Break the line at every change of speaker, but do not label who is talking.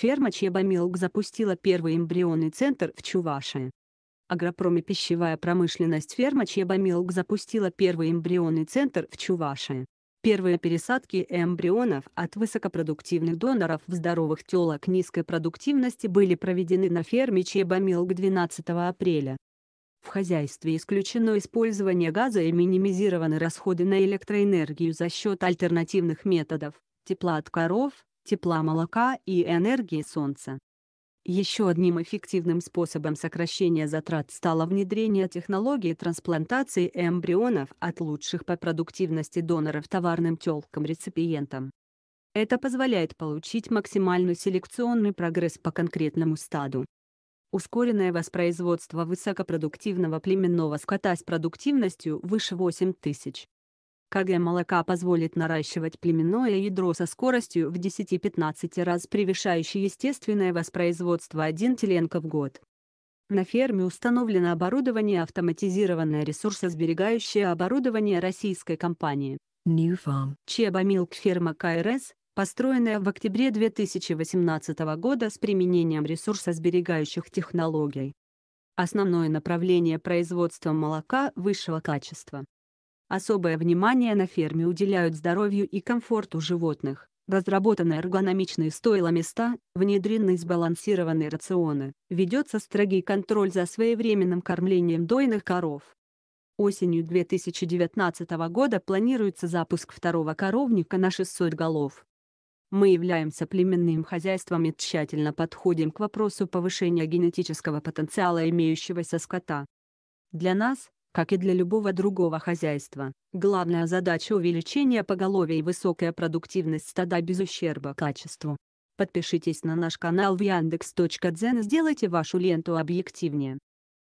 Ферма Чебамилк запустила первый эмбрионный центр в Чувашии. и пищевая промышленность ферма Чебамилк запустила первый эмбрионный центр в Чувашии. Первые пересадки эмбрионов от высокопродуктивных доноров в здоровых телок низкой продуктивности были проведены на ферме Чебамилк 12 апреля. В хозяйстве исключено использование газа и минимизированы расходы на электроэнергию за счет альтернативных методов – тепла от коров, тепла молока и энергии солнца. Еще одним эффективным способом сокращения затрат стало внедрение технологии трансплантации эмбрионов от лучших по продуктивности доноров товарным телкам-реципиентам. Это позволяет получить максимальный селекционный прогресс по конкретному стаду. Ускоренное воспроизводство высокопродуктивного племенного скота с продуктивностью выше 8000 КГ молока позволит наращивать племенное ядро со скоростью в 10-15 раз превышающей естественное воспроизводство 1 теленка в год. На ферме установлено оборудование автоматизированное ресурсосберегающее оборудование российской компании New Farm. Чеба Милк ферма КРС, построенная в октябре 2018 года с применением ресурсосберегающих технологий. Основное направление производства молока высшего качества. Особое внимание на ферме уделяют здоровью и комфорту животных. Разработаны эргономичные стойла места, внедрены сбалансированные рационы, ведется строгий контроль за своевременным кормлением дойных коров. Осенью 2019 года планируется запуск второго коровника на 600 голов. Мы являемся племенным хозяйством и тщательно подходим к вопросу повышения генетического потенциала имеющегося скота. Для нас, как и для любого другого хозяйства. Главная задача увеличения поголовья и высокая продуктивность стада без ущерба качеству. Подпишитесь на наш канал в Яндекс.Дзен и сделайте вашу ленту объективнее.